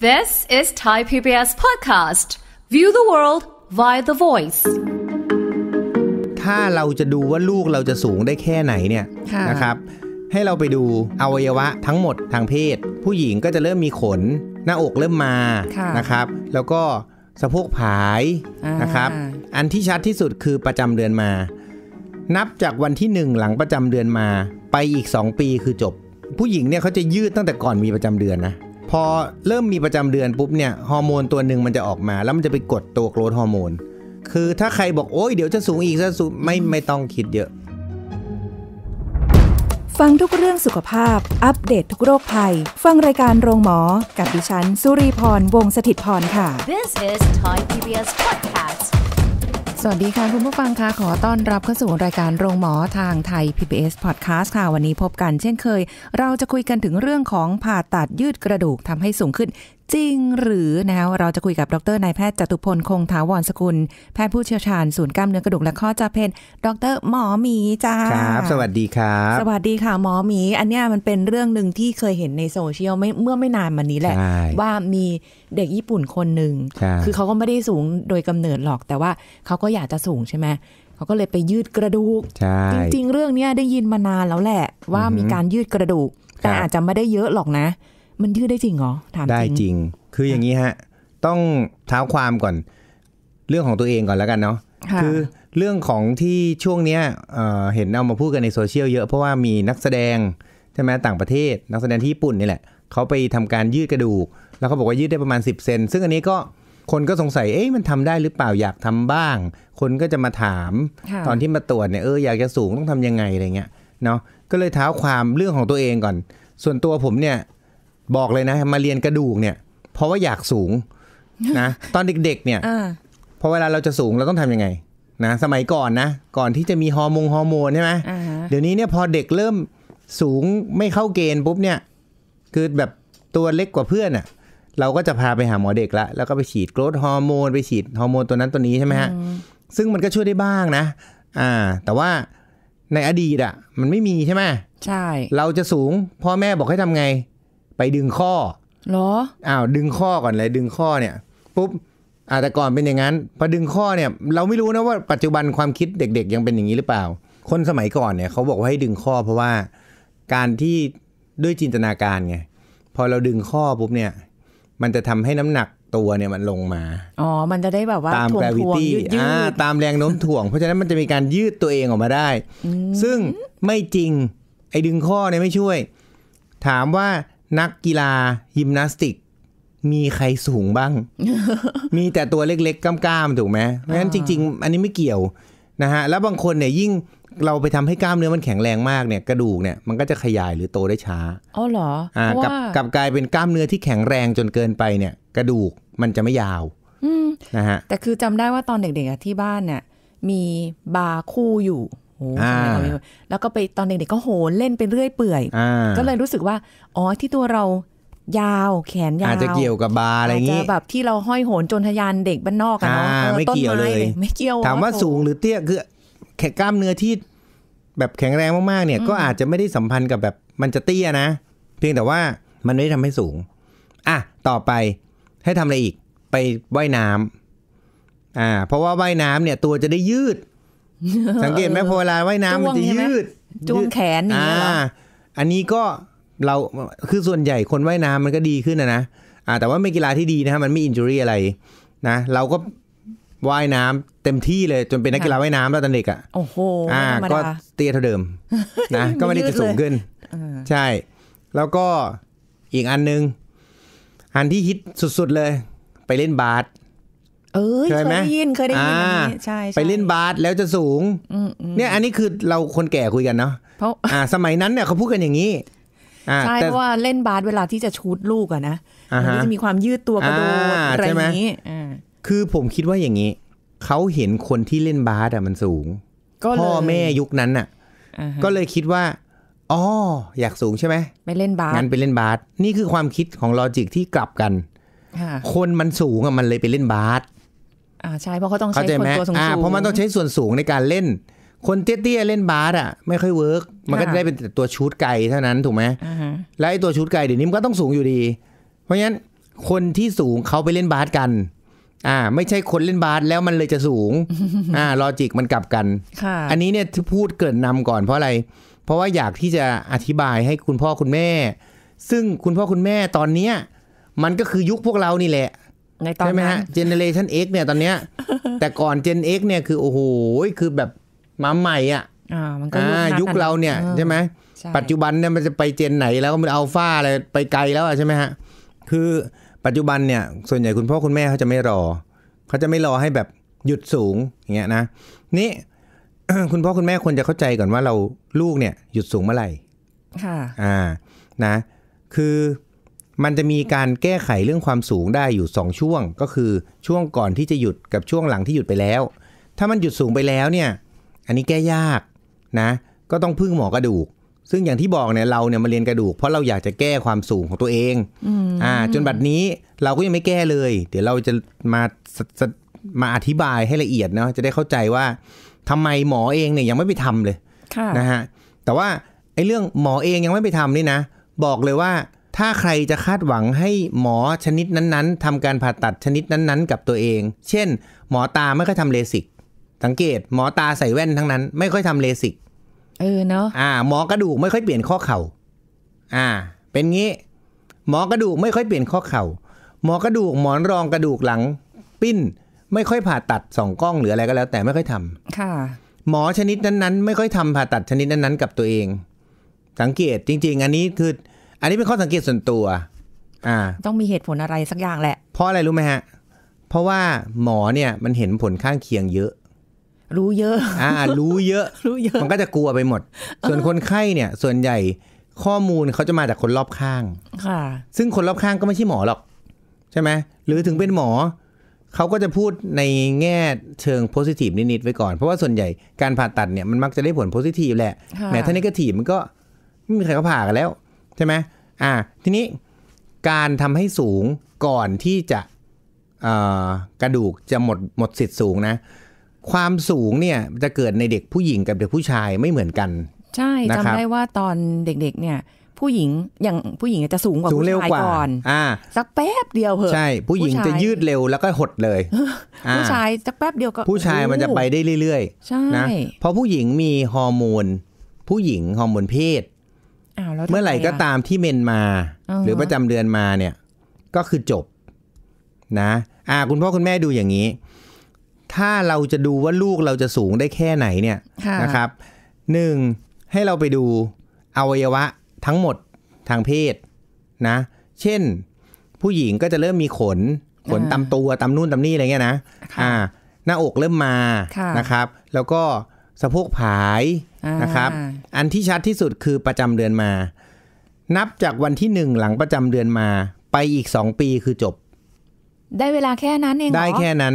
This is Thai PBS podcast. View the world via the voice. ถ้าเราจะดูว่าลูกเราจะสูงได้แค่ไหนเนี่ย นะครับ ให้เราไปดูอวัยวะทั้งหมดทางเพศ ผู้หญิงก็จะเริ่มมีขน หน้าอกเริ่มมาะนะครับ แล้วก็สะโพกผาย นะครับ อันที่ชัดที่สุดคือประจำเดือนมา นับจากวันที่หนึ่งหลังประจำเดือนมา ไปอีก 2 ปีคือจบ ผู้หญิงเนี่ยเขาจะยืดตั้งแต่ก่อนมีประจำเดือนนะพอเริ่มมีประจำเดือนปุ๊บเนี่ยฮอร์โมนตัวหนึ่งมันจะออกมา แล้วมันจะไปกดตัวโกรทฮอร์โมน คือถ้าใครบอกโอ้ยเดี๋ยวจะสูงอีกจะสูงไม่ไม่ต้องคิดเยอะ ฟังทุกเรื่องสุขภาพ อัปเดตททุกโรคภัย ฟังรายการโรงหมอ กับดิฉันสุรีพรวงศิตพรค่ะ This is Thai PBS Podcast สวัสดีค่ะ คุณผู้ฟังคะขอต้อนรับเข้าสู่รายการโรงหมอทางไทย PBS Podcast ค่ะ วันนี้พบกันเช่นเคย เราจะคุยกันถึงเรื่องของผ่าตัดยืดกระดูกทำให้สูงขึ้นจริงหรือนะคะเราจะคุยกับดรนายแพทย์จตุพลคงถาวรสกุล แพทย์ผู้เชี่ยวชาญศูนย์กล้ามเนื้อกระดูกและข้อจะเป็นดรหมอหมีจ้า ครับ สวัสดีครับ สวัสดีค่ะหมอหมี อันเนี้ยมันเป็นเรื่องหนึ่งที่เคยเห็นในโซเชียล่เมื่อไม่นานมานี้แหละ ว่ามีเด็กญี่ปุ่นคนหนึ่งคือเขาก็ไม่ได้สูงโดยกำเนิดหรอกแต่ว่าเขาก็อยากจะสูงใช่ไหมเขาก็เลยไปยืดกระดูก จริงๆเรื่องนี้ได้ยินมานานแล้วแหละว่ามีการยืดกระดูก แต่อาจจะไม่ได้เยอะหรอกนะมันยืดได้จริงเหรอ ถามได้จริง คืออย่างนี้ฮะ ต้องเท้าความก่อนเรื่องของตัวเองก่อนแล้วกันเนาะคือเรื่องของที่ช่วงเนี้ยเเห็นเอามาพูดกันในโซเชียลเยอะเพราะว่ามีนักแสดง ใช่ไหมต่างประเทศ นักแสดงที่ญี่ปุ่นนี่แหละ เขาไปทำการยืดกระดูก แล้วเขาบอกว่ายืดได้ประมาณ 10 เซนซึ่งอันนี้ก็คนก็สงสัยเอ๊ะมันทำได้หรือเปล่าอยากทำบ้าง คนก็จะมาถาม ตอนที่มาตรวจเนี่ยเอออยากจะสูงต้องทํำยังไงอะไรเงี้ยเนาะก็เลยเท้าความเรื่องของตัวเองก่อน ส่วนตัวผมเนี่ยบอกเลยนะ มาเรียนกระดูกเนี่ย เพราะว่าอยากสูงนะตอนเด็กๆ เนี่ยพอเวลาเราจะสูง เราต้องทํำยังไง นะ สมัยก่อนนะก่อนที่จะมีฮอร์โมนฮอร์โมนใช่ไหมเดี๋ยวนี้เนี่ยพอเด็กเริ่มสูงไม่เข้าเกณฑ์ปุ๊บเนี่ยคือแบบตัวเล็กกว่าเพื่อนอะ่ะเราก็จะพาไปหาหมอเด็กละแล้วก็ไปฉีดโกรทฮอร์โมนไปฉีดฮอร์โมนตัวนั้นตัวนี้ใช่ไหมฮะ ซึ่งมันก็ช่วยได้บ้างนะ อ่า แต่ว่าในอดีตอะ่ะ มันไม่มีใช่ไหมใช่ เราจะสูงพ่อแม่บอกให้ทำไงไปดึงข้อหรออ้าว ดึงข้อก่อนเลยดึงข้อเนี่ยปุ๊บอาแต่ ก่อน เป็นอย่างนั้น พอ ดึงข้อเนี่ย เราไม่รู้นะว่าปัจจุบันความคิดเด็กๆยังเป็นอย่างนี้หรือเปล่า คนสมัยก่อนเนี่ยเขาบอกว่าให้ดึงข้อเพราะว่าการที่ด้วยจินตนาการไงพอเราดึงข้อปุ๊บเนี่ย มันจะทำให้น้ำหนักตัวเนี่ยมันลงมา อ๋อ มันจะได้แบบว่าตามแกรวิตี้อ่า ตามแรงโน้มถ่วง เพราะฉะนั้นมันจะมีการยืดตัวเองออกมาได้ ซึ่งไม่จริง ไอ้ดึงข้อเนี่ยไม่ช่วย ถามว่านักกีฬายิมนาสติก มีใครสูงบ้าง มีแต่ตัวเล็กๆกล้ามๆถูกไหมเพราะฉะนั้นจริง ๆ อันนี้ไม่เกี่ยวนะฮะแล้วบางคนเนี่ยยิ่งเราไปทำให้กล้ามเนื้อมันแข็งแรงมากเนี่ย กระดูกเนี่ยมันก็จะขยายหรือโตได้ช้าอ๋อเหรออ่ากับกับกลายเป็นกล้ามเนื้อที่แข็งแรงจนเกินไปเนี่ย กระดูกมันจะไม่ยาวนะฮะแต่คือจำได้ว่าตอนเด็กๆที่บ้านเนี่ยมีบาร์คู่อยู่โอ้แล้วก็ไปตอนเด็กๆก็โหนเล่นไปเรื่อยเปื่อย ก็เลยรู้สึกว่า อ๋อที่ตัวเรายาวแขนยาวอาจจะเกี่ยวกับบาอะไรอย่างี้แบบที่เราห้อยโหนจนทยานเด็กบ้านนอกอะเนาะไม่เกี่ยวเลย ไม่เกี่ยว ถามว่าสูงหรือเตี้ยคือแขกกล้ามเนื้อที่แบบแข็งแรงมากๆเนี่ย ก็อาจจะไม่ได้สัมพันธ์กับแบบมันจะเตี้ยนะเพียงแต่ว่ามันไม่ได้ทำให้สูง อ่ะต่อไปให้ทำอะไรอีกไปว่ายน้ำอ่า เพราะว่าว่ายน้ำเนี่ย ตัวจะได้ยืดสังเกตไหมพอเวลาว่ายน้ำมันจะยืดจูงแขนนี่อ่าอันนี้ก็เราคือส่วนใหญ่คนว่ายน้ำมันก็ดีขึ้นนะนะอ่า แต่ว่าไม่กีฬาที่ดีนะฮะมันไม่อินจูรี่อะไร นะเราก็ว่ายน้ำเต็มที่เลย จนเป็นนักกีฬาว่ายน้ำแล้วตอนเด็กอ่ะโอ้โหอ่า ก็เตี้ยเท่าเดิมนะก็ไม่ได้จะสูงขึ้นใช่ แล้วก็อีกอันนึงอันที่ฮิตสุดๆเลย ไปเล่นบาสเอ้ยเคยได้ยินเคยได้ยินใช่ไปเล่นบาสแล้วจะสูงเนี่ย อันนี้คือเราคนแก่คุยกันเนาะเพราะอ่า สมัยนั้นเนี่ยเขาพูดกันอย่างนี้ใช่เพราะว่าเล่นบาสเวลาที่จะชูดลูกอะนะมันจะมีความยืดตัวกระโดดอะไรอย่างนี้คือผมคิดว่าอย่างนี้เขาเห็นคนที่เล่นบาสอะมันสูงพ่อแม่ยุคนั้นอะก็เลยคิดว่าอ๋ออยากสูงใช่ไหมไปเล่นบาสงั้นไปเล่นบาสนี่คือความคิดของลอจิกที่กลับกันคนมันสูงอะมันเลยไปเล่นบาสอ่าใช่เพราะเขาต้องใช้คนตัวสูงาเพราะมันต้องใช้ส่วนสูงในการเล่น คนเตี้ยๆ เล่นบาสอ่ะไม่ค่อยเวิร์กมันก็ได้เป็นตัวชูดไกลเท่านั้น ถูกไหมแล้วไอ้ตัวชูดไกลเดี๋ยวนี้มันก็ต้องสูงอยู่ดี เพราะงั้นคนที่สูงเขาไปเล่นบาสกัน อ่า ไม่ใช่คนเล่นบาสแล้วมันเลยจะสูงอ่าลอจิกมันกลับกันค่ะอันนี้เนี่ยพูดเกิดนำก่อนเพราะอะไร เพราะว่าอยากที่จะอธิบายให้คุณพ่อคุณแม่ ซึ่งคุณพ่อคุณแม่ตอนเนี้ยมันก็คือยุคพวกเรานี่แหละใช่ไหมฮะเจเนเรชัน X เนี่ยตอนเนี้ยแต่ก่อนเจน X เนี่ยคือโอ้โหคือแบบมาใหม่อ่ะอ่ามันก็ยุคเราเนี่ยใช่ไหมปัจจุบันเนี่ยมันจะไปเจนไหนแล้วมันอัลฟาอะไรไปไกลแล้วใช่ไหมฮะคือปัจจุบันเนี่ยส่วนใหญ่คุณพ่อคุณแม่เขาจะไม่รอ เขาจะไม่รอให้แบบหยุดสูงอย่างเงี้ยนะนี่ คุณพ่อคุณแม่ควรจะเข้าใจก่อนว่าเราลูกเนี่ยหยุดสูงเมื่อไหร่ค่ะอ่านะ คือมันจะมีการแก้ไขเรื่องความสูงได้อยู่2ช่วงก็คือช่วงก่อนที่จะหยุดกับช่วงหลังที่หยุดไปแล้ว ถ้ามันหยุดสูงไปแล้วเนี่ย อันนี้แก้ยากนะ ก็ต้องพึ่งหมอกระดูก ซึ่งอย่างที่บอกเนี่ยเราเนี่ยมาเรียนกระดูกเพราะเราอยากจะแก้ความสูงของตัวเองอ่า จนบัดนี้เราก็ยังไม่แก้เลย เดี๋ยวเราจะมามาอธิบายให้ละเอียดเนาะจะได้เข้าใจว่า ทำไมหมอเองเนี่ยยังไม่ไปทำเลยะนะฮะแต่ว่าไอ้เรื่องหมอเองยังไม่ไปทำนี่นะบอกเลยว่าถ้าใครจะคาดหวังให้หมอชนิดนั้นๆ ทำการผ่าตัดชนิดนั้นๆ กับตัวเอง เช่น หมอตาไม่ค่อยทำเลสิก สังเกตหมอตาใส่แว่นทั้งนั้นไม่ค่อยทำเลสิก เออเนาะ อ่า หมอกระดูกไม่ค่อยเปลี่ยนข้อเขา่า อ่า เป็นงี้หมอกระดูกไม่ค่อยเปลี่ยนข้อเขา่าหมอกระดูกหมอนรองกระดูกหลัง ปิ้นไม่ค่อยผ่าตัดสองกล้องหรืออะไรก็แล้ว แต่ไม่ค่อยทำ ค่ะ หมอชนิดนั้นๆ ไม่ค่อยทำผ่าตัดชนิดนั้นๆกับตัวเอง สังเกตจริง ๆ อันนี้คืออันนี้เป็นข้อสังเกตส่วนตัว อ่า ต้องมีเหตุผลอะไร สักอย่างแหละ เพราะอะไรรู้ไหมฮะ เพราะว่าหมอเนี่ยมันเห็นผลข้างเคียงเยอะ รู้เยอะ อ่า รู้เยอะ รู้เยอะ มันก็จะกลัวไปหมด ส่วนคนไข้เนี่ย ส่วนใหญ่ข้อมูลเขาจะมาจากคนรอบข้าง ค่ะ ซึ่งคนรอบข้างก็ไม่ใช่หมอหรอก ใช่ไหม หรือถึงเป็นหมอ เขาก็จะพูดในแง่เชิงโพซิทีฟนิดๆไว้ก่อน เพราะว่าส่วนใหญ่การผ่าตัดเนี่ย มันมักจะได้ผลโพซิทีฟแหละ แม้ถ้านี้กทีฟมันก็ ไม่มีใครเขาผ่ากันแล้วใช่ไหมอ่าทีนี้การทำให้สูงก่อนที่จะกระดูกจะหมดหมดสิทธิ์สูงนะ ความสูงเนี่ยจะเกิดในเด็กผู้หญิงกับเด็กผู้ชายไม่เหมือนกัน ใช่จำได้ว่าตอนเด็กๆ เนี่ยผู้หญิงอย่างผู้หญิงจะสูงกว่าผู้ชายก่อนอ่สักแป๊บเดียวเหอะใช่ ผู้หญิงจะยืดเร็วแล้วก็หดเลย ผู้ชายสักแป๊บเดียวก็ผู้ชายมันจะไปได้เรื่อยๆ ใช่ นะ เพราะผู้หญิงมีฮอร์โมน ผู้หญิงฮอร์โมนเพศเมื่อไหร่ก็ตามที่เมนมา หรือประจำเดือนมาเนี่ย ก็คือจบนะอ่าคุณพ่อคุณแม่ดูอย่างนี้ ถ้าเราจะดูว่าลูกเราจะสูงได้แค่ไหนเนี่ยนะครับหนึ่ง ให้เราไปดูอวัยวะทั้งหมดทางเพศนะ เช่น ผู้หญิงก็จะเริ่มมีขน ขนตามตัวตามนู่นตามนี่อะไรเงี้ยนะอ่าหน้าอกเริ่มมานะครับ แล้วก็สะโพกผายนะครับ อันที่ชัดที่สุดคือประจำเดือนมา นับจากวันที่หนึ่งหลังประจำเดือนมา ไปอีกสองปีคือจบ ได้เวลาแค่นั้นเองได้แค่นั้น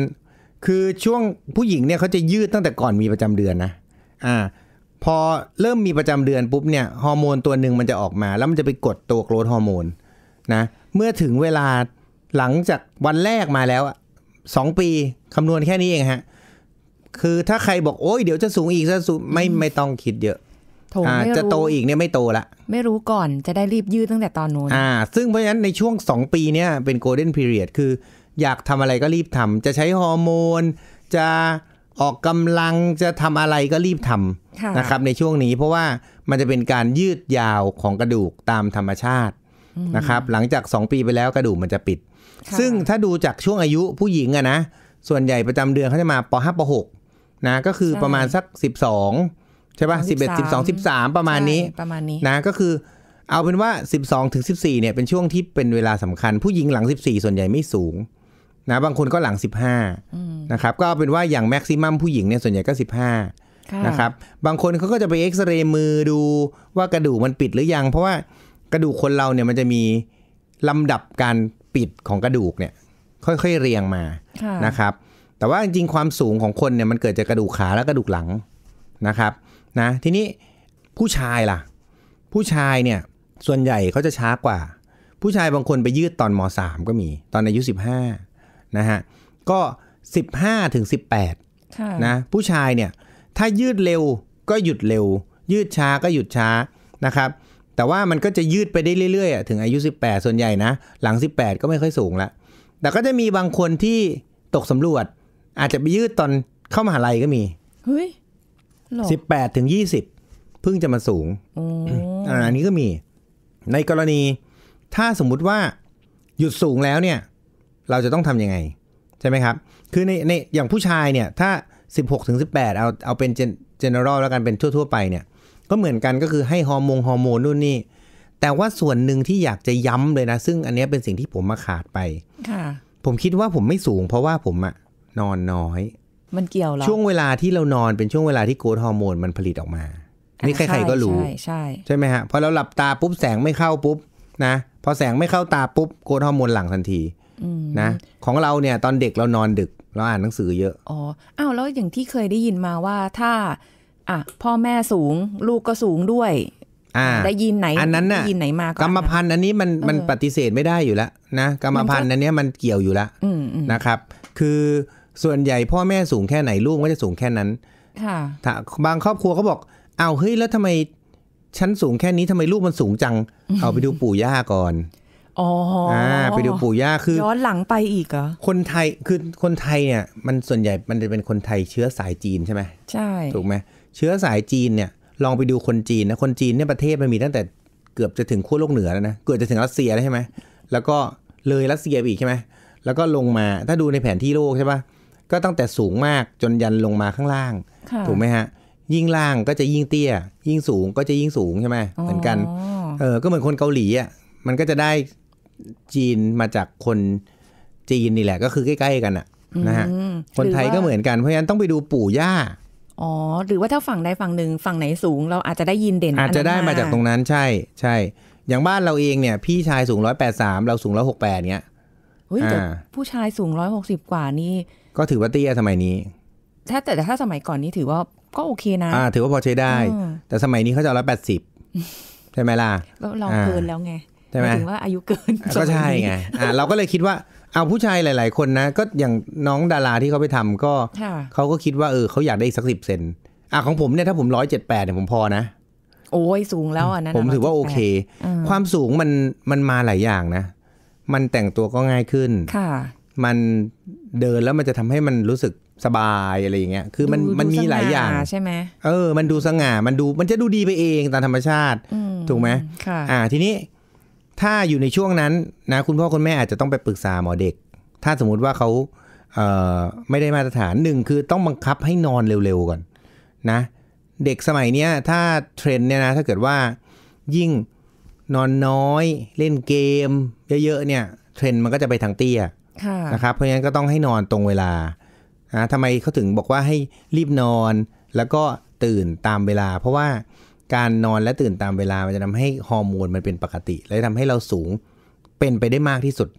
คือช่วงผู้หญิงเนี่ยเขาจะยืดตั้งแต่ก่อนมีประจำเดือนนะอ่า พอเริ่มมีประจำเดือนปุ๊บเนี่ยฮอร์โมนตัวหนึ่งมันจะออกมาแล้วมันจะไปกดตัวโกรทฮอร์โมนนะเมื่อถึงเวลาหลังจากวันแรกมาแล้วสองปีคำนวณแค่นี้เองฮะคือถ้าใครบอกโอ้ยเดี๋ยวจะสูงอีกจะสูงไม่ไม่ต้องคิดเยอะถอะจะโตอีกเนี่ยไม่โตละ ไม่รู้ก่อนจะได้รีบยืดตั้งแต่ตอนนู้นอ่าซึ่งเพราะฉะนั้นในช่วง 2 ปีเนี่ยเป็นโกลเด้นพีเรียดคืออยากทำอะไรก็รีบทำ จะใช้ฮอร์โมน จะออกกำลังจะทำอะไรก็รีบทำนะครับในช่วงนี้เพราะว่ามันจะเป็นการยืดยาวของกระดูกตามธรรมชาตินะครับหลังจาก 2 ปีไปแล้วกระดูกมันจะปิด ซึ่งถ้าดูจากช่วงอายุผู้หญิงอะนะส่วนใหญ่ประจำเดือนเขาจะมาป .5 ป .6 นะก็คือประมาณสัก 12ใช่ป่ะ11 12 13ประมาณนี้ประมาณนี้นะก็คือเอาเป็นว่า 12 ถึง 14เนี่ยเป็นช่วงที่เป็นเวลาสำคัญ ผู้หญิงหลัง 14 ส่วนใหญ่ไม่สูงนะบางคนก็หลัง 15นะครับก็เอาเป็นว่าอย่างแม็กซิมัมผู้หญิงเนี่ยส่วนใหญ่ก็ 15นะครับบางคนเขาก็จะไปเอ็กซเรย์มือดูว่ากระดูกมันปิดหรือยัง เพราะว่ากระดูกคนเราเนี่ยมันจะมีลำดับการปิดของกระดูกเนี่ยค่อยๆเรียงมานะครับแต่ว่าจริงๆ ความสูงของคนเนี่ย มันเกิดจากกระดูกขา และกระดูกหลังนะครับนะทีนี้ผู้ชายล่ะ ผู้ชายเนี่ย ส่วนใหญ่เขาจะช้ากว่า ผู้ชายบางคนไปยืดตอนมสามก็มีตอนอายุ 15นะฮะก็ 15 ถึง 18นะผู้ชายเนี่ย ถ้ายืดเร็วก็หยุดเร็ว ยืดช้าก็หยุดช้านะครับแต่ว่ามันก็จะยืดไปได้เรื่อยๆถึงอายุ 18 ส่วนใหญ่นะหลัง 18 ก็ไม่ค่อยสูงละแต่ก็จะมีบางคนที่ตกสำรวจอาจจะไปยืดตอนเข้ามหาลัยก็มี เฮ้ยสิบแปดถึงยี่สิบเพิ่งจะมาสูง อันนี้ก็มี ในกรณี ถ้าสมมุติว่าหยุดสูงแล้วเนี่ย เราจะต้องทำยังไง ใช่ไหมครับ คือในในอย่างผู้ชายเนี่ย ถ้า 16ถึง18เอาเอาเป็นเจ g เนอรัลแล้วกันเป็นทั่ว ๆ ไปเนี่ย ก็เหมือนกันก็คือให้ฮอร์โมนฮอร์โมนนู่นนี่ แต่ว่าส่วนหนึ่งที่อยากจะย้ำเลยนะ ซึ่งอันนี้เป็นสิ่งที่ผมมาขาดไปผมคิดว่าผมไม่สูงเพราะว่าผมอะนอนน้อย มันเกี่ยวหรอช่วงเวลาที่เรานอนเป็นช่วงเวลาที่โกรทฮอร์โมน มันผลิตออกมานี่ใครๆก็รู้ ใช่ใช่ใช่ไหมฮะ พอเราหลับตาปุ๊บแสงไม่เข้าปุ๊บนะพอแสงไม่เข้าตาปุ๊บโกรทฮอร์โมนหลั่งทันทีนะของเราเนี่ย ตอนเด็กเรานอนดึกเราอ่านหนังสือเยอะอ๋ออ้าวแล้วอย่างที่เคยได้ยินมาว่าถ้าอ่ะพ่อแม่สูงลูกก็สูงด้วยได้ยินไหนอันนั้นน่ะยินไหนมากกรรมพันธุ์อันนี้มันมันปฏิเสธไม่ได้อยู่แล้ว นะกรรมพันธุ์อันนี้มันเกี่ยวอยู่แล้วนะครับ คือส่วนใหญ่พ่อแม่สูงแค่ไหนลูกก็จะสูงแค่นั้น ค่ะ บางครอบครัวก็บอก เอาเฮ้ยแล้วทำไมฉันสูงแค่นี้ทำไมลูกมันสูงจัง เอาไปดูปู่ย่าก่อน อ๋ออไปดูปู่ย่าคือ ย้อนหลังไปอีกอ่ะคนไทยคือคนไทยเนี่ย มันส่วนใหญ่มันจะเป็นคนไทยเชื้อสายจีนใช่ไหมใช่ ถูกไหมเชื้อสายจีนเนี่ย ลองไปดูคนจีนนะ คนจีนเนี่ยประเทศมันมีตั้งแต่เกือบจะถึงขั้วโลกเหนือแล้วนะเกือบจะถึงรัสเซียแล้วใช่ไหมแล้วก็เลยรัสเซียไปอีกใช่ไหมแล้วก็ลงมาถ้าดูในแผนที่โลกใช่ปะ่ะก็ตั้งแต่สูงมากจนยันลงมาข้างล่าง ถูกไหมฮะ ยิ่งล่างก็จะยิ่งเตี้ย ยิ่งสูงก็จะยิ่งสูงใช่ไหมเหมือนกัน เออ ก็เหมือนคนเกาหลีอ่ะ มันก็จะได้จีนมาจากคนจีนนี่แหละ ก็คือใกล้ ๆ กันอ่ะนะฮะ คนไทยก็เหมือนกัน เพราะฉะนั้นต้องไปดูปู่ย่า อ๋อ หรือว่าถ้าฝั่งใดฝั่งหนึ่งฝั่งไหนสูงเราอาจจะได้ยินเด่นอาจจะได้มาจากตรงนั้นใช่ ใช่ อย่างบ้านเราเองเนี่ยพี่ชายสูงร้อยแปดสามเราสูงร้อยหกแปดเนี้ยเฮ้ยแต่ผู้ชายสูงร้อยหกสิบกว่านี่ก็ถือว่าเตี้ยสมัยนี้ ถ้าแต่ถ้าสมัยก่อนนี้ถือว่าก็โอเคนะ อ่า ถือว่าพอใช้ได้ แต่สมัยนี้เขาจะร้อยแปดสิบใช่ไหมล่ะก็เราเกินแล้วไงใช่ไหมถึงว่าอายุเกิน ก็ใช่ไง อ่าเราก็เลยคิดว่า เอาผู้ชายหลาย ๆคนนะ ก็อย่างน้องดาราที่เขาไปทำก็ เขาก็คิดว่าเออเขาอยากได้อีกสักสิบเซน อ่าของผมเนี่ยถ้าผมร้อยเจ็ดแปดเนี่ยผมพอนะ โอ้ยสูงแล้วอ่ะนั้นผมถือว่าโอเค ความสูงมันมันมาหลายอย่างนะ มันแต่งตัวก็ง่ายขึ้นค่ะมันเดินแล้วมันจะทำให้มันรู้สึกสบายอะไรอย่างเงี้ย คือมันมันมีหลายอย่างใช่ไหมเออ มันดูสง่า มันดู มันจะดูดีไปเองตามธรรมชาติ ถูกไหมค่ะอ่า ทีนี้ ถ้าอยู่ในช่วงนั้นนะ คุณพ่อคุณแม่อาจจะต้องไปปรึกษาหมอเด็ก ถ้าสมมุติว่าเขาเอ่ไม่ได้มาตรฐานหนึ่งคือต้องบังคับให้นอนเร็วๆก่อนนะ เด็กสมัยเนี้ยถ้าเทรนเนี่ยนะ ถ้าเกิดว่ายิ่งนอนน้อยเล่นเกมเยอะๆเนี่ยเทรนมันก็จะไปทางเตี้ยนะครับเพราะงั้นก็ต้องให้นอนตรงเวลาทํทำไมเขาถึงบอกว่าให้รีบนอนแล้วก็ตื่นตามเวลา เพราะว่าการนอนและตื่นตามเวลามันจะทำให้ฮอร์โมนมันเป็นปกติ และทำให้เราสูงเป็นไปได้มากที่สุด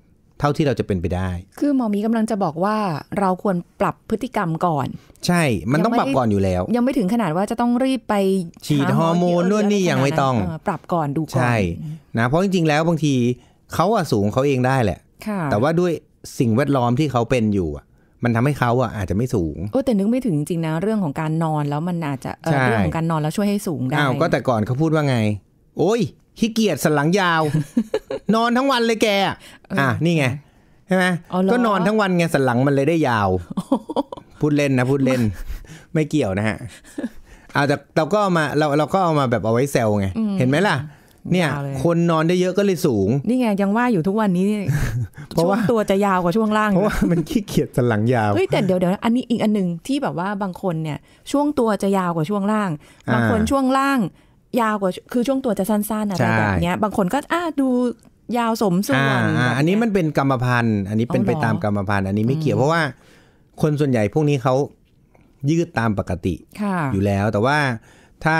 เท่าที่เราจะเป็นไปได้ คือหมอมีกำลังจะบอกว่าเราควรปรับพฤติกรรมก่อน ใช่ มันต้องปรับก่อนอยู่แล้ว ยังไม่ถึงขนาดว่าจะต้องรีบไปฉีดฮอร์โมนนู่นนี่ยังไม่ต้องปรับก่อนดูก่อน ใช่นะเพราะจริงๆแล้วบางทีเขาอะสูงเขาเองได้แหละ แต่ว่าด้วยสิ่งแวดล้อมที่เขาเป็นอยู่มันทำให้เขาอ่ะอาจจะไม่สูง โอ้แต่นึกไม่ถึงจริงนะ เรื่องของการนอนแล้วมันอาจจะเรื่องของการนอนแล้วช่วยให้สูงได้อ้าวก็แต่ก่อนเขาพูดว่าไง โอ้ยขี้เกียจสันหลังยาวนอนทั้งวันเลยแกอ่ะนี่ไงใช่ไหมก็นอนทั้งวันไงสันหลังมันเลยได้ยาว พูดเล่นนะพูดเล่น ไม่เกี่ยวนะฮะเอาแต่เราก็เอามาเราเราก็เอามาแบบเอาไว้เซลไงเห็นไหมล่ะเนี่ยคนนอนได้เยอะก็เลยสูง นี่ไงยังว่าอยู่ทุกวันนี้เพราะว่าตัวจะยาวกว่าช่วงล่างเพราะว่ามันขี้เกียจสันหลังยาวเฮ้ยแต่เดี๋ยวเดี๋ยวอันนี้อีกอันหนึ่งที่แบบว่าบางคนเนี่ย ช่วงตัวจะยาวกว่าช่วงล่าง บางคนช่วงล่าง ยาวกว่าคือช่วงตัวจะสั้นๆอะไรแบบเนี้ยบางคนก็อ่าดูยาวสมส่วนอันนี้มันเป็นกรรมพันธุ์ อันนี้เป็นไปตามกรรมพันธุ์อันนี้ไม่เกี่ยวเพราะว่าคนส่วนใหญ่พวกนี้เขายืดตามปกติ อยู่แล้วแต่ว่าถ้า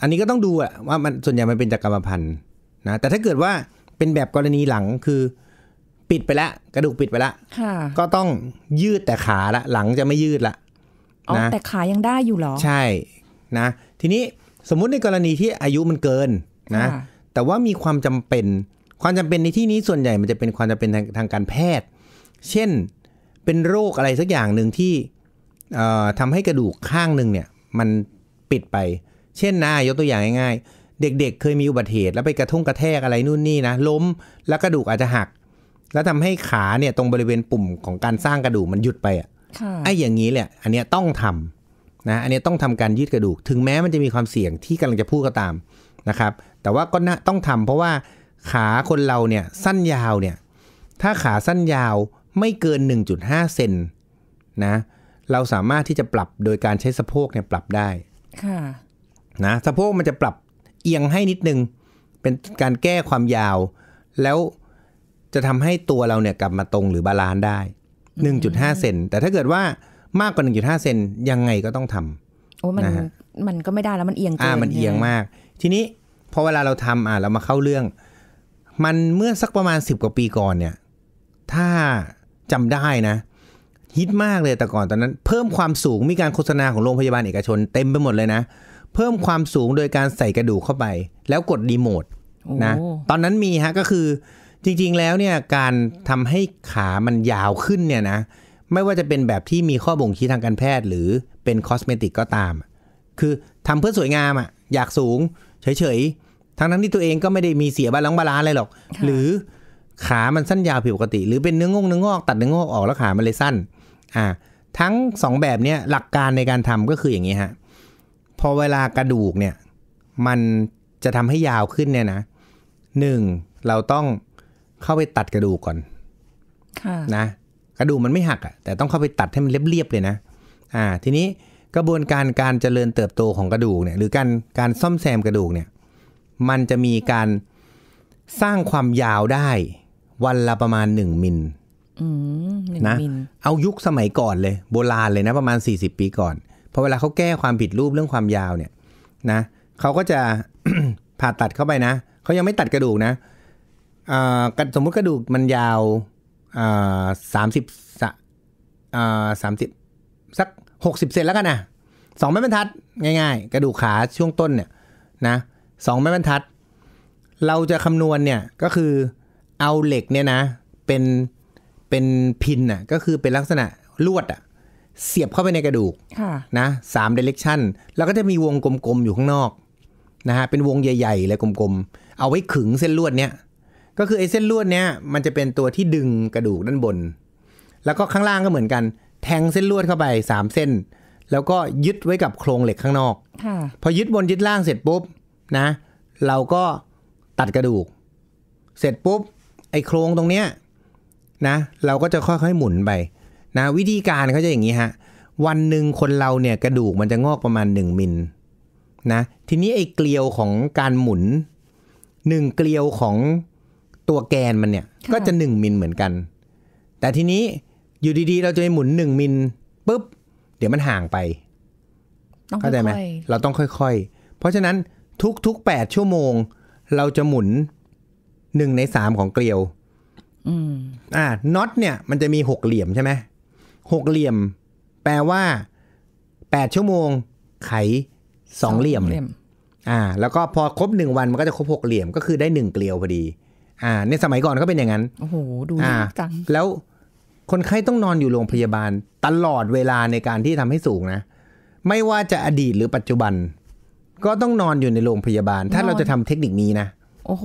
อันนี้ก็ต้องดูอะว่ามันส่วนใหญ่มันเป็นจากกรรมพันธุ์นะแต่ถ้าเกิดว่าเป็นแบบกรณีหลังคือ ปิดไปแล้วกระดูกปิดไปแล้วก็ต้องยืดแต่ขาละ หลังจะไม่ยืดละนะแต่ขายังได้อยู่หรอ ใช่นะ ทีนี้สมมุติในกรณีที่อายุมันเกินนะ แต่ว่ามีความจำเป็นความจำเป็นในที่นี้ส่วนใหญ่มันจะเป็นความจำเป็นทางทางการแพทย์ เช่นเป็นโรคอะไรสักอย่างหนึ่งที่ทำให้กระดูกข้างหนึ่งเนี่ย มันปิดไปเช่นนะยกตัวอย่างง่ายๆ เด็กๆเเคยมีอุบัติเหตุแล้วไปกระทุ่งกระแทกอะไรนู่นนี่นะ ล้มแล้วกระดูกอาจจะหัก แล้วทำให้ขาเนี่ยตรงบริเวณปุ่มของการสร้างกระดูกมันหยุดไปอ่ะไอ้อย่างนี้แหละอันนี้ต้องทำนะอันนี้ต้องทำการยืดกระดูกถึงแม้มันจะมีความเสี่ยง ที่กำลังจะพูดก็ตามนะครับ แต่ว่าก็ต้องทำเพราะว่าขาคนเราเนี่ยสั้นยาวเนี่ยถ้าขาสั้นยาวไม่เกิน 1.5 เซนนะ เราสามารถที่จะปรับโดยการใช้สะโพกเนี่ยปรับได้นะสะโพกมันจะปรับเอียงให้นิดนึงเป็นการแก้ความยาว แล้วจะทำให้ตัวเราเนี่ย กลับมาตรงหรือบาลานได้หนึ่งจุดห้าเซนแต่ถ้าเกิดว่ามากกว่าหหนึ่งจุด้าเซนยังไงก็ต้องทำโอ้มันมันก็ไม่ได้แล้วมันเอียงเกินอ่ามันเอียงมาก ทีนี้พอเวลาเราทำอ่าเรามาเข้าเรื่อง มันเมื่อสักประมาณสิบกว่าปีก่อนเนี่ยถ้าจำได้นะฮิตมากเลย แต่ก่อนตอนนั้น เพิ่มความสูงมีการโฆษณาของโรงพยาบาลเอกชนเต็มไปหมดเลยนะเพิ่มความสูงโดยการใส่กระดูกเข้าไป แล้วกดดีโมดนะตอนนั้นมีฮะก็คือจริง ๆแล้วเนี่ยการทำให้ขามันยาวขึ้นเนี่ยนะ ไม่ว่าจะเป็นแบบที่มีข้อบ่งชี้ทางการแพทย์ หรือเป็นคอสเมติกก็ตาม คือทำเพื่อสวยงามอะ่ะ อยากสูง เฉย ๆ ทั้งทั้งที่ตัวเองก็ไม่ได้มีเสียบาลังบาลานอะไรหรอก หรือขามันสั้นยาวผิดปกติ หรือเป็นเนื้องงเนื้องอกตัดเนื้องอกออกแล้วขามันเลยสั้นอ่าทั้ง2แบบเนี้ยหลักการในการทำก็คืออย่างนี้ฮะพอเวลากระดูกเนี่ย มันจะทำให้ยาวขึ้นเนี่ยนะหนึ่งเราต้องเข้าไปตัดกระดูกก่อนนะกระดูกมันไม่หักอะแต่ต้องเข้าไปตัด ให้มันเรียบๆเลยนะอ่า ทีนี้กระบวนการการเจริญเติบโตของกระดูกเนี่ย หรือการการซ่อมแซมกระดูกเนี่ย มันจะมีการสร้างความยาวได้วันละประมาณหนึ่งมิลนะเอายุคสมัยก่อนเลย โบราณเลยนะประมาณสสี่ิบปีก่อนพอเวลาเขาแก้ความผิดรูปเรื่องความยาวเนี่ยนะเขาก็จะผ่าตัดเข้าไปนะ เขายังไม่ตัดกระดูกนะสมมุติกระดูกมันยาวสามสิบสามสิบสักหกสิบเซนแล้วกันนะสองไม้บรรทัดง่ายๆ กระดูกขาช่วงต้นเนี่ยนะสองไม้บรรทัด เราจะคำนวณเนี่ยก็คือเอาเหล็กเนี่ยนะ เป็นเป็นพินอ่ะก็คือเป็นลักษณะลวดอ่ะเสียบเข้าไปในกระดูกนะสามเดเรกชั่นแล้วก็จะมีวงกลมๆอยู่ข้างนอกนะฮะเป็นวงใหญ่ ๆ เลยกลมๆเอาไว้ขึงเส้นลวดเนี้ยก็คือไอ้เส้นลวดเนี้ยมันจะเป็นตัวที่ดึงกระดูกด้านบน แล้วก็ข้างล่างก็เหมือนกัน แทงเส้นลวดเข้าไปสามเส้น แล้วก็ยึดไว้กับโครงเหล็กข้างนอกพอยึดบนยึดล่างเสร็จปุ๊บนะ เราก็ตัดกระดูก เสร็จปุ๊บ ไอ้โครงตรงเนี้ยนะ เราก็จะค่อยๆหมุนไปนะวิธีการเขาจะอย่างนี้ฮะวันหนึ่งคนเราเนี่ยกระดูกมันจะงอกประมาณ 1มิลนะ ทีนี้ไอ้เกลียวของการหมุน1เกลียวของตัวแกนมันเนี่ย ก็จะ 1มิลเหมือนกัน แต่ทีนี้อยู่ดีๆเราจะไปหมุน 1มิลปุ๊บ เดี๋ยวมันห่างไปเข้าใจไหมเราต้องค่อยๆ เพราะฉะนั้นทุกๆ8ชั่วโมง เราจะหมุนหนึ่งในสามของเกลียวอ่าน็อต เนี่ย มันจะมีหกเหลี่ยมใช่ไหมหกเหลี่ยม แปลว่าแปดชั่วโมงไขสองเหลี่ยมเลยอ่า แล้วก็พอครบหนึ่งวันมันก็จะครบหกเหลี่ยมก็คือได้หนึ่งเกลียวพอดี อ่าในสมัยก่อนก็เป็นอย่างนั้น โอ้โหดูจังแล้วคนไข้ต้องนอนอยู่โรงพยาบาล ตลอดเวลาในการที่ทำให้สูงนะ ไม่ว่าจะอดีตหรือปัจจุบัน ก็ต้องนอนอยู่ในโรงพยาบาล ถ้าเราจะทำเทคนิคนี้นะ โอ้โห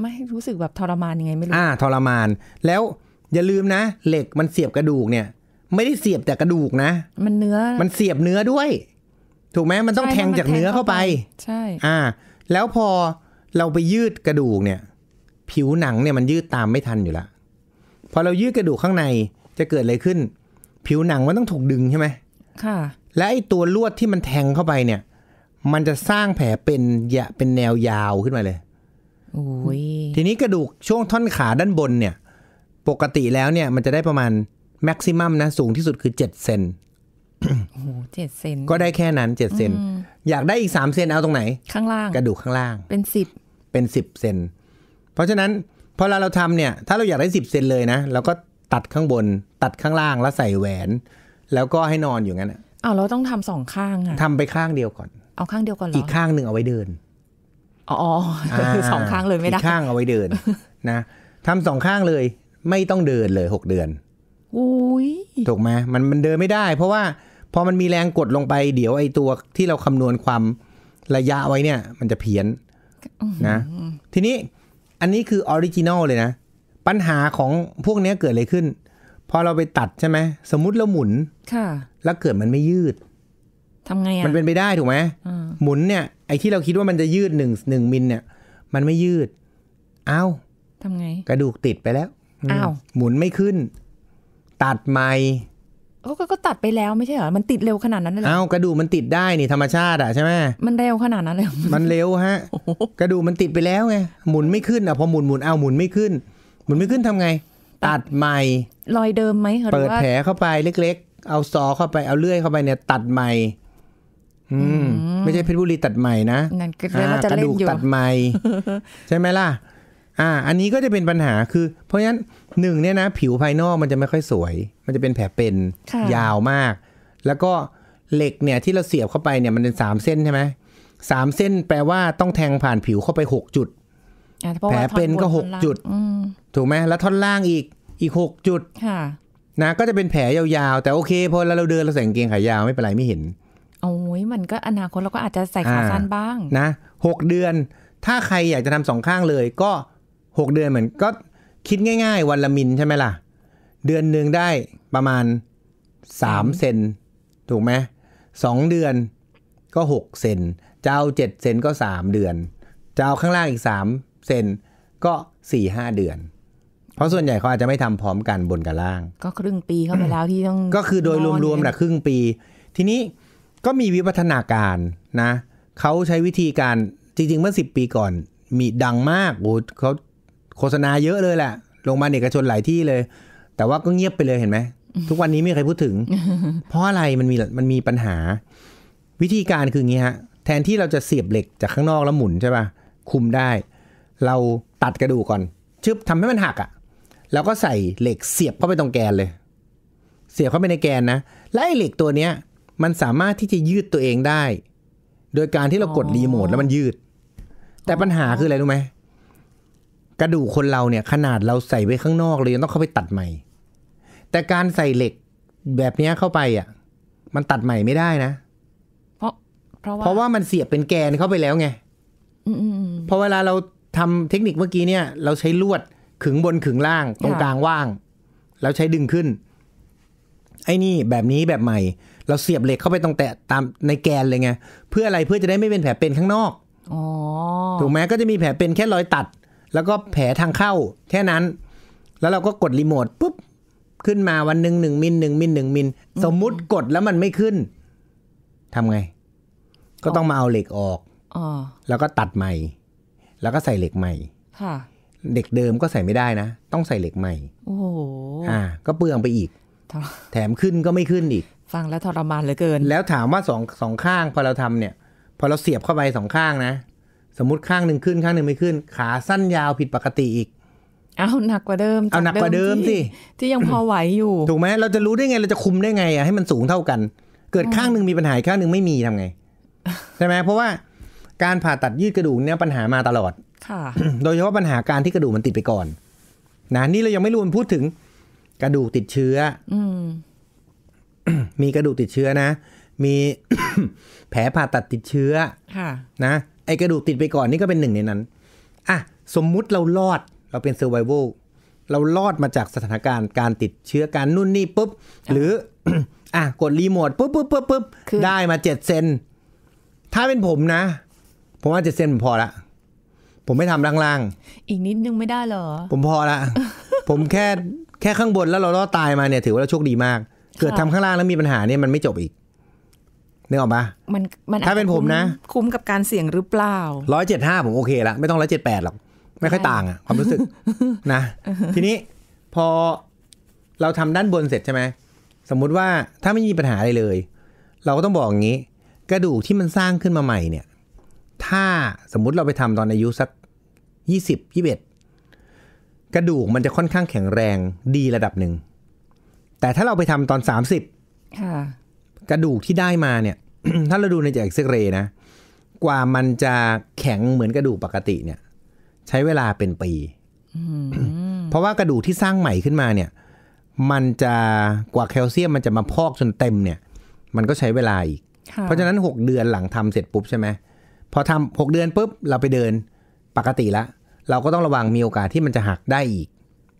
ไม่รู้สึกแบบทรมานยังไงไม่รู้ อ่าทรมาน แล้วอย่าลืมนะเหล็กมันเสียบกระดูกเนี่ยไม่ได้เสียบแต่กระดูกนะ มันเนื้อมันเสียบเนื้อด้วย ถูกไหมมันต้องแทงจากเนื้อเข้าไป ใช่อ่า แล้วพอเราไปยืดกระดูกเนี่ย ผิวหนังเนี่ยมันยืดตามไม่ทันอยู่ละพอเรายืดกระดูกข้างในจะเกิดอะไรขึ้น ผิวหนังมันต้องถูกดึงใช่ไหมค่ะ และไอ้ตัวลวดที่มันแทงเข้าไปเนี่ย มันจะสร้างแผลเป็นยะเป็นแนวยาวขึ้นมาเลยทีนี้กระดูกช่วงท่อนขาด้านบนเนี่ย ปกติแล้วเนี่ยมันจะได้ประมาณแม็กซิมัมนะ สูงที่สุดคือเจ็ดเซนโอ้เจ็ดเซนก็ได้แค่นั้นเจ็ดเซนอยากได้อีกสามเซนเอาตรงไหนข้างล่างกระดูกข้างล่างเป็นสิบเป็นสิบเซนเพราะฉะนั้นพอเราเราทำเนี่ย ถ้าเราอยากได้สิบเซนเลยนะเราก็ตัดข้างบน ตัดข้างล่างแล้วใส่แหวน แล้วก็ให้นอนอยู่งั้นอ่ะอ้าวเราต้องทำสองข้างอ่ะทำไปข้างเดียวก่อน เอาข้างเดียวก่อนอีกข้างหนึ่งเอาไว้เดินอ๋อคือสองข้างเลยไม่ได้ข้างเอาไว้เดินนะทำสองข้างเลยไม่ต้องเดินเลยหกเดือนอุ้ย ถูกไหมมันมันเดินไม่ได้เพราะว่า พอมันมีแรงกดลงไปเดี๋ยวไอ้ตัวที่เราคำนวณความระยะไว้เนี่ย มันจะเพี้ยนนะ ทีนี้อันนี้คือออริจินอลเลยนะ ปัญหาของพวกนี้เกิดอะไรขึ้น พอเราไปตัดใช่ไหม สมมติเราหมุน ค่ะ แล้วเกิดมันไม่ยืดทำไงอ่ะมันเป็นไปได้ถูกไหมหมุนเนี่ย ไอ้ที่เราคิดว่ามันจะยืดหนึ่งหนึ่งมิลเนี่ย มันไม่ยืดอ้าวทำไง กระดูกติดไปแล้วอ้าวหมุนไม่ขึ้นตัดใหม่ขาก็ตัดไปแล้วไม่ใช่เหรอมันติดเร็วขนาดนั้นเลยเอ้ากระดูกมันติดได้นี่ธรรมชาติอ่ะใช่ไหม มันเร็วขนาดนั้นเลย มันเร็วฮะกระดูกมันติดไปแล้วไง หมุนไม่ขึ้นอ่ะพอหมุนหมุนเอาหมุนไม่ขึ้นหมุนไม่ขึ้นทำไงตัดใหม่รอยเดิมไหมเปิดแผลเข้าไปเล็ก ๆ เอาซอเข้าไปเอาเลื่อยเข้าไปเนี่ยตัดใหม่ อืมไม่ใช่เพชรบุรีตัดใหม่นะนนกระนกระดูกตัดใหม่ใช่ไหมล่ะ อ่า อันนี้ก็จะเป็นปัญหาคือ เพราะฉะนั้นหนึ่งเนี่ยนะผิวภายนอกมันจะไม่ค่อยสวย มันจะเป็นแผลเป็นยาวมาก แล้วก็เหล็กเนี่ยที่เราเสียบเข้าไปเนี่ย มันเป็นสามเส้นใช่ไหมสามเส้นแปลว่าต้องแทงผ่านผิวเข้าไปหกจุดแผลเป็นก็หกจุดถูกไหมแล้วท่อนล่างอีกอีกหกจุดนะก็จะเป็นแผลยาวๆแต่โอเคพอเราเดินเราใส่กางเกงขายาวไม่เป็นไรไม่เห็นโอ้ยมันก็อนาคตเราก็อาจจะใส่ขาสั้นบ้างนะหกเดือน ถ้าใครอยากจะทำสองข้างเลย ก็หกเดือนเหมือนก็คิดง่าย ๆ วันละมิลใช่ไหมล่ะ เดือนหนึ่งได้ประมาณสามเซนถูกไหมสองเดือนก็หกเซน เจ้าดเซนก็สามเดือน เจ้าข้างล่างอีกสามเซนก็สี่ห้าเดือน เพราะส่วนใหญ่เขาอาจจะไม่ทำพร้อมกันบนกับล่าง ก็ครึ่งปีเข้าไปแล้วที่ต้อง ก็คือโดยรวมๆนะครึ่งปี ทีนี้ก็มีวิวัฒนาการนะ เขาใช้วิธีการจริง ๆเมื่อสิบปีก่อนมีดังมากโอ้เขาโฆษณาเยอะเลยแหละโรงพยาบาลเอกชนหลายที่เลย แต่ว่าก็เงียบไปเลยเห็นไหม ทุกวันนี้ไม่ใครพูดถึงเพราะอะไรมันมีมันมีปัญหา วิธีการคืองี้ฮะ แทนที่เราจะเสียบเหล็กจากข้างนอกแล้วหมุนใช่ป่ะคุมได้ เราตัดกระดูกก่อนชึบทำให้มันหักอะ่ะ แล้วก็ใส่เหล็กเสียบเข้าไปตรงแกนเลย เสียบเข้าไปในแกนนะแลวไอ้เหล็กตัวเนี้ย มันสามารถที่จะยืดตัวเองได้ โดยการที่เรากดรีโมทแล้วมันยืด แต่ปัญหาคืออะไรรู้ไหมกระดูกคนเราเนี่ย ขนาดเราใส่ไว้ข้างนอกเลยยังต้องเข้าไปตัดใหม่ แต่การใส่เหล็กแบบนี้เข้าไปอ่ะ มันตัดใหม่ไม่ได้นะ เพราะเพราะว่า เพราะว่ามันเสียบเป็นแกนเข้าไปแล้วไงพอเวลาเราทำเทคนิคเมื่อกี้เนี่ย เราใช้ลวดขึงบนขึงล่างตรงกลางว่างแล้วใช้ดึงขึ้นไอ้นี่แบบนี้แบบใหม่ เราเสียบเหล็กเข้าไปตรงแตะตามในแกนเลยไงเพื่ออะไรเพื่อจะได้ไม่เป็นแผลเป็นข้างนอกอถูกไหมก็จะมีแผลเป็นแค่รอยตัดแล้วก็แผลทางเข้าแค่นั้น แล้วเราก็กดรีโมทปุ๊บ ขึ้นมาวันหนึ่งหนึ่งมิลหนึ่งมิลหนึ่งมิลสมมุติกดแล้วมันไม่ขึ้น ทำไง ก็ต้องมาเอาเหล็กออกอแล้วก็ตัดใหม่ แล้วก็ใส่เหล็กใหม่ ค่ะเด็กเดิมก็ใส่ไม่ได้นะต้องใส่เหล็กใหม่ โอ้โหอ่า ก็เปลืองไปอีก แถมขึ้นก็ไม่ขึ้นอีก ฟังแล้วทรมานเหลือเกิน แล้วถามว่าสองสองข้างพอเราทำเนี่ย พอเราเสียบเข้าไปสองข้างนะสมมติข้างหนึ่งขึ้นข้างหนึ่งไม่ขึ้น ขาสั้นยาวผิดปกติอีกเอาหนักกว่าเดิมเอาหนักกว่าเดิมสิที่ยังพอไหวอยู่ ถูกไหมเราจะรู้ได้ไงเราจะคุมได้ไงอ่ะให้มันสูงเท่ากัน เกิดข้างหนึ่งมีปัญหาข้างหนึ่งไม่มีทำไง ใช่ไหมเพราะว่าการผ่าตัดยืดกระดูกเนี่ยปัญหามาตลอด ค่ะ โดยเฉพาะปัญหาการที่กระดูกมันติดไปก่อนนะนี่เรายังไม่รวมพูดถึง กระดูกติดเชื้อ อืมีกระดูกติดเชื้อนะมีแผลผ่าตัดติดเชื้อ ค่ะ นะไอกระดูกติดไปก่อนนี่ก็เป็นหนึ่งในนั้น อ่ะสมมุติเราลอดเราเป็นเซอร์ไวโวเรารอดมาจากสถานการณ์การติดเชื้อการนู่นนี่ปุ๊บ หรืออ่ะกดรีโมทปุ๊บปุ๊บปุ๊บปุ๊บได้มาเจ็ดเซน ถ้าเป็นผมนะ ผมว่าเจ็ดเซนผมพอละผมไม่ทำล่างๆอีกนิดนึงไม่ได้หรอ ผมพอละผมแค่แค่ข้างบนแล้วเราลอดตายมาเนี่ยถือว่าเราโชคดีมาก เกิดทำข้างล่างแล้วมีปัญหาเนี่ยมันไม่จบอีกนึกออกปะมันมันถ้าเป็นผมนะ คุ้มกับการเสี่ยงหรือเปล่าร้อยเจ็ดห้าผมโอเคละไม่ต้องร้อยเจ็ดแปดหรอก ไม่ค่อยต่างอะความรู้สึกนะทีนี้พอเราทำด้านบนเสร็จใช่ไหม สมมุติว่าถ้าไม่มีปัญหาอะไรเลย เราก็ต้องบอกอย่างนี้ กระดูกที่มันสร้างขึ้นมาใหม่เนี่ย ถ้าสมมุติเราไปทำตอนอายุสักยี่สิบยี่สิบเอ็ดกระดูกมันจะค่อนข้างแข็งแรงดีระดับหนึ่งแต่ถ้าเราไปทำตอนสามสิบกระดูกที่ได้มาเนี่ย ถ้าเราดูในจากเอ็กซเรย์นะ กว่ามันจะแข็งเหมือนกระดูกปกติเนี่ย ใช้เวลาเป็นปีเพราะว่ากระดูกที่สร้างใหม่ขึ้นมาเนี่ย มันจะกว่าแคลเซียมมันจะมาพอกจนเต็มเนี่ย มันก็ใช้เวลาอีกเพราะฉะนั้นหกเดือนหลังทำเสร็จปุ๊บใช่ไหมพอทำหกเดือนปุ๊บเราไปเดินปกติละ เราก็ต้องระวังมีโอกาสที่มันจะหักได้อีก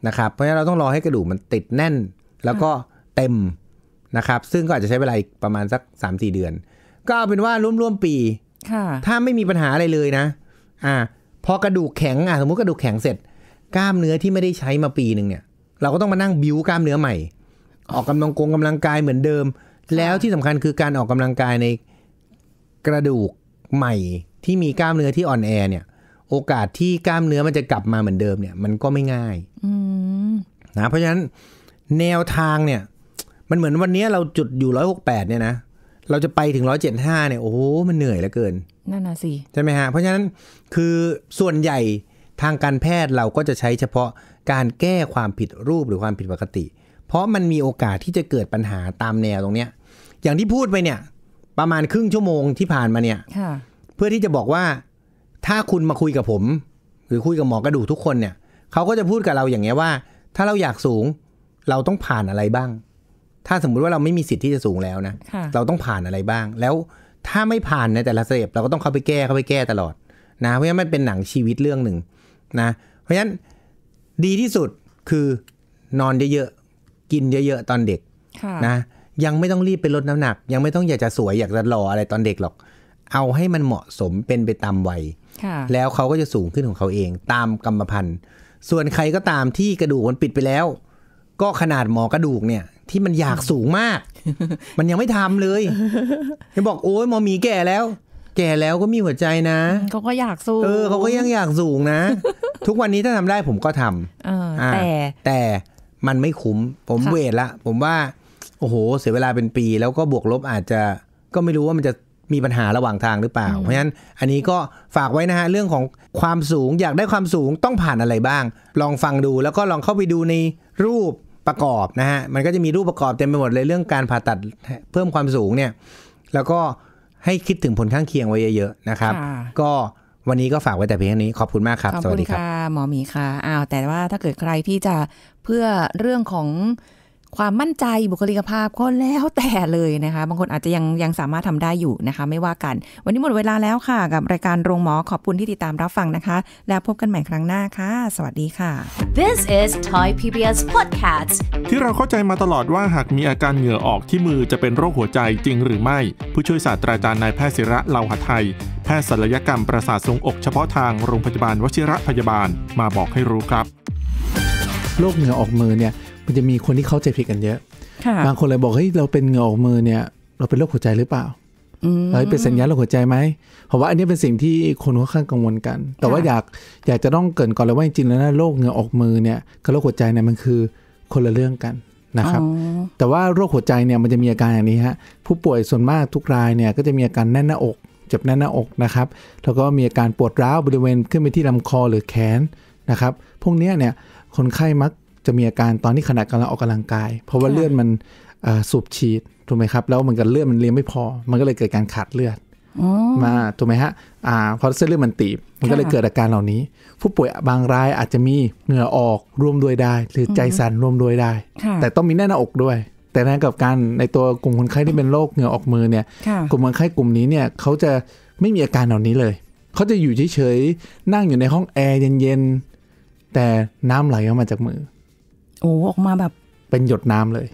นะครับ เพราะฉะนั้นเราต้องรอให้กระดูกมันติดแน่นแล้วก็เต็มนะครับซึ่งก็อาจจะใช้เวลาประมาณสัก3-4 เดือน ก็เอาเป็นว่าร่วมๆปีถ้าไม่มีปัญหาอะไรเลยนะ อ่าพอกระดูกแข็งอ่ะ สมมติกระดูกแข็งเสร็จ กล้ามเนื้อที่ไม่ได้ใช้มาปีหนึ่งเนี่ย เราก็ต้องมานั่งบิวกล้ามเนื้อใหม่ ออกกำลังกงกำลังกายเหมือนเดิม แล้วที่สำคัญคือการออกกำลังกายในกระดูกใหม่ที่มีกล้ามเนื้อที่อ่อนแอเนี่ยโอกาสที่กล้ามเนื้อมันจะกลับมาเหมือนเดิมเนี่ย มันก็ไม่ง่ายนะเพราะฉะนั้นแนวทางเนี่ยมันเหมือนวันนี้เราจุดอยู่ร้อยหกแปดเนี่ยนะ เราจะไปถึงร้อยเจ็ดห้าเนี่ย โอ้มันเหนื่อยเหลือเกิน นั่นน่ะสิ ใช่ไหมฮะ เพราะฉะนั้นคือส่วนใหญ่ทางการแพทย์เราก็จะใช้เฉพาะการแก้ความผิดรูปหรือความผิดปกติ เพราะมันมีโอกาสที่จะเกิดปัญหาตามแนวตรงเนี้ย อย่างที่พูดไปเนี่ย ประมาณครึ่งชั่วโมงที่ผ่านมาเนี่ยเพื่อที่จะบอกว่าถ้าคุณมาคุยกับผม หรือคุยกับหมอกระดูกทุกคนเนี่ย เขาก็จะพูดกับเราอย่างเงี้ยว่า ถ้าเราอยากสูงเราต้องผ่านอะไรบ้างถ้าสมมุติว่าเราไม่มีสิทธิ์ที่จะสูงแล้วนะ เราต้องผ่านอะไรบ้าง แล้วถ้าไม่ผ่านในแต่ละสเต็ปเราก็ต้องเข้าไปแก้เข้าไปแก้ตลอดนะ เพราะฉะนั้นมันเป็นหนังชีวิตเรื่องหนึ่งนะ เพราะฉะนั้นดีที่สุดคือนอนเยอะๆ กินเยอะๆตอนเด็กนะ ยังไม่ต้องรีบไปลดน้ำหนัก ยังไม่ต้องอยากจะสวยอยากจะหล่ออะไรตอนเด็กหรอก เอาให้มันเหมาะสมเป็นไปตามวัย แล้วเขาก็จะสูงขึ้นของเขาเอง ตามกรรมพันธุ์ ส่วนใครก็ตามที่กระดูกมันปิดไปแล้ว ก็ขนาดหมอกระดูกเนี่ยที่มันอยากสูงมาก มันยังไม่ทำเลยจะบอกโอ้ยหมอมีแก่แล้ว แก่แล้วก็มีหัวใจนะเขาก็อยากสูงเออเขาก็ยังอยากสูงนะทุกวันนี้ถ้าทำได้ผมก็ทำอแต่ แต่มันไม่คุ้มผมเวทละ ผมว่าโอ้โหเสียเวลาเป็นปีแล้วก็บวกลบอาจจะก็ไม่รู้ว่ามันจะมีปัญหาระหว่างทางหรือเปล่า เพราะฉะนั้นอันนี้ก็ฝากไว้นะฮะเรื่องของความสูงอยากได้ความสูงต้องผ่านอะไรบ้าง ลองฟังดูแล้วก็ลองเข้าไปดูในรูปประกอบนะฮะ มันก็จะมีรูปประกอบเต็มไปหมดเลยเรื่องการผ่าตัดเพิ่มความสูงเนี่ย แล้วก็ให้คิดถึงผลข้างเคียงไว้เยอะ ๆ นะครับ ก็วันนี้ก็ฝากไว้แต่เพียงเท่านี้ขอบคุณมากครับ สวัสดีครับหมอหมีค่ะอ้าวแต่ว่าถ้าเกิดใครที่จะเพื่อเรื่องของความมั่นใจบุคลิกภาพก็แล้วแต่เลยนะคะ บางคนอาจจะยังยังสามารถทำได้อยู่นะคะ ไม่ว่ากัน วันนี้หมดเวลาแล้วค่ะ กับรายการโรงหมอขอบคุณที่ติดตามรับฟังนะคะ แล้วพบกันใหม่ครั้งหน้าค่ะ สวัสดีค่ะ This is Thai PBS Podcast ที่เราเข้าใจมาตลอดว่าหากมีอาการเหงื่อออกที่มือจะเป็นโรคหัวใจจริงหรือไม่ ผู้ช่วยศาสตราจารย์นายแพทย์ศิระเลาหไทยแพทย์ศัลยกรรมประสาททรงอก เฉพาะทางโรงพยาบาล วชิระพยาบาลมาบอกให้รู้ครับโรคเหงื่อออกมือเนี่ยมันจะมีคนที่เข้าใจผิดกันเยอะบางคนเลยบอกเฮ้ยเราเป็นเงาออกมือเนี่ย เราเป็นโรคหัวใจหรือเปล่าเฮ้ยเป็นสัญญาณโรคหัวใจไหม เพราะว่าอันนี้เป็นสิ่งที่คนค่อนข้างกังวลกัน แต่ว่าอยากอยากจะต้องเกินก่อนเลยว่าจริงๆแล้วนะโรคเงาอออกมือเนี่ยกับโรคหัวใจเนี่ยมันคือคนละเรื่องกันนะครับแต่ว่าโรคหัวใจเนี่ยมันจะมีอาการอย่างนี้ฮะผู้ป่วยส่วนมากทุกรายเนี่ยก็จะมีอาการแน่นหน้าอกเจ็บแน่นหน้าอกนะครับ แล้วก็มีอาการปวดร้าวบริเวณขึ้นไปที่ลำคอหรือแขนนะครับพวกนี้เนี่ยคนไข้มักจะมีอาการตอนที่ขณะกำลังออกกำลังกาย เพราะว่าเลือดมันสูบฉีดถูกไหมครับ แล้วเหมือนกับเลือดมันเลี้ยงไม่พอ มันก็เลยเกิดการขาดเลือดมาถูกไหมฮะเพราะเส้นเลือดมันตีบ มันก็เลยเกิดอาการเหล่านี้ ผู้ป่วยบางรายอาจจะมีเหงื่อออกร่วมด้วยได้ หรือใจสั่นร่วมด้วยได้ แต่ต้องมีแน่นหน้าอกด้วย แต่ในกับการในตัวกลุ่มคนไข้ที่เป็นโรคเหงื่อออกมือเนี่ย กลุ่มคนไข้กลุ่มนี้เนี่ยเขาจะไม่มีอาการเหล่านี้เลย เขาจะอยู่เฉยๆนั่งอยู่ในห้องแอร์เย็นๆ แต่น้ำไหลออกมาจากมือโอ้ออกมาแบบเป็นหยดน้ำเลย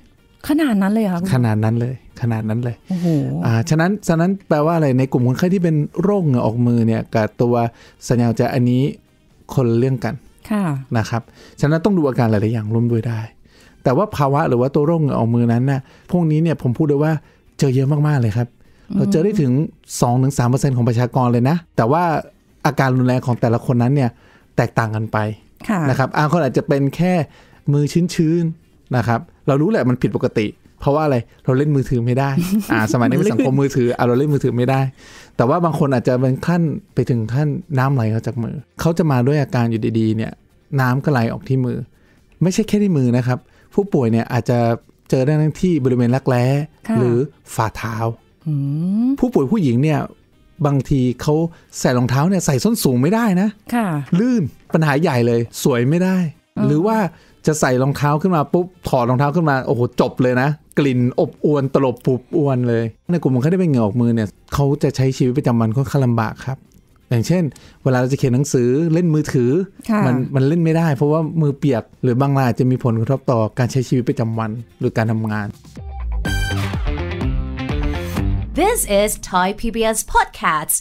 ขนาดนั้นเลยค่ะขนาดนั้นเลย ขนาดนั้นเลยโอ้โหอ่าฉะนั้นฉะนั้นแปลว่าอะไรในกลุ่มคนไข้ที่เป็นโรคเหงื่อออกมือเนี่ยกับตัวสัญญาณจะอันนี้คนเรื่องกันค่ะนะครับฉะนั้นต้องดูอาการหลายๆอย่างร่วมด้วยได้ แต่ว่าภาวะ หรือว่าตัวโรคเหงื่อออกมือนั้นนะ่ะพวกนี้เนี่ยผมพูดเลยว่าเจอเยอะมากๆเลยครับเราเจอได้ถึง2-3%ของประชากรเลยนะ แต่ว่าอาการรุนแรงของแต่ละคนนั้นเนี่ยแตกต่างกันไปนะครับบางคนอาจจะเป็นแค่มือชื้นๆ นะครับ เรารู้แหละมันผิดปกติ เพราะว่าอะไรเราเล่นมือถือไม่ได้อ่าสมัยนี้เป็นสังคมมือถืออ่าเราเล่นมือถือไม่ได้ แต่ว่าบางคนอาจจะเป็นขั้นไปถึงขั้นน้ำไหลออกจากมือเขาจะมาด้วยอาการอยู่ดีๆ เนี่ยน้ำก็ไหลออกที่มือ ไม่ใช่แค่ที่มือนะครับ ผู้ป่วยเนี่ยอาจจะเจอได้ทั้งที่บริเวณรักแร้หรือฝ่าเท้าผู้ป่วยผู้หญิงเนี่ยบางทีเขาใส่รองเท้าเนี่ยใส่ส้นสูงไม่ได้นะค่ะ ลื่นปัญหาใหญ่เลย สวยไม่ได้ หรือว่าจะใส่รองเท้าขึ้นมา ปุ๊บ ถอดรองเท้าขึ้นมาโอ้โห จบเลยนะ กลิ่นอบอวนตลบปุบอวนเลยในกลุ่มของเขาได้เป็นเหงื่อออกมือเนี่ยเขาจะใช้ชีวิตประจำวันค่อนข้างลำบากครับอย่างเช่น เวลาเราจะเขียนหนังสือเล่นมือถือมันมันเล่นไม่ได้ เพราะว่ามือเปียกหรือบางรายจะมีผลกระทบต่อการใช้ชีวิตประจำวันหรือการทำงาน This is Thai PBS Podcast